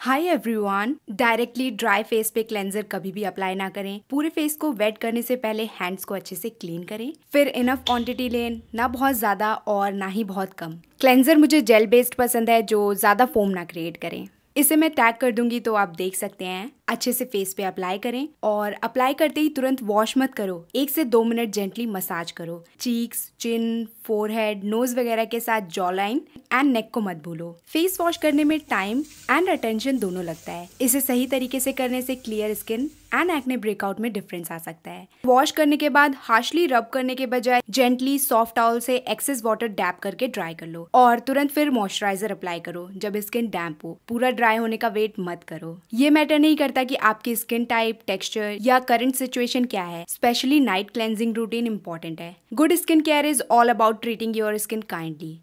हाय everyone directly dry face पे cleanser कभी भी अप्लाई ना करें पूरे फेस को वेट करने से पहले हैंड्स को अच्छे से क्लीन करें फिर इनफ क्वांटिटी लें ना बहुत ज़्यादा और ना ही बहुत कम क्लेंजर मुझे जेल बेस्ड पसंद है जो ज़्यादा फोम ना क्रिएट करें इसे मैं टैग कर दूंगी तो आप देख सकते हैं अच्छे से फेस पे अप्लाई करें और अप्लाई करते ही तुरंत वॉश मत करो एक से दो मिनट जेंटली मसाज करो चीक्स चिन फोरहेड नोज वगैरह के साथ जॉ लाइन एंड नेक को मत भूलो फेस वॉश करने में टाइम एंड अटेंशन दोनों लगता है इसे सही तरीके से करने से clear skin and acne breakout में डिफरेंस आ सकता है वॉश करने के बाद हार्शली रब करने के बजाय जेंटली सॉफ्ट टॉवल से एक्सेस वाटर डैप करके ड्राई कर लो और तुरंत फिर मॉइस्चराइजर अप्लाई करो जब स्किन डैम्प हो पूरा ड्राई होने का वेट मत करो ये मैटर नहीं करता रहता है कि आपकी स्किन टाइप टेक्सचर या करंट सिचुएशन क्या है specially night cleansing routine important है good skin care is all about treating your skin kindly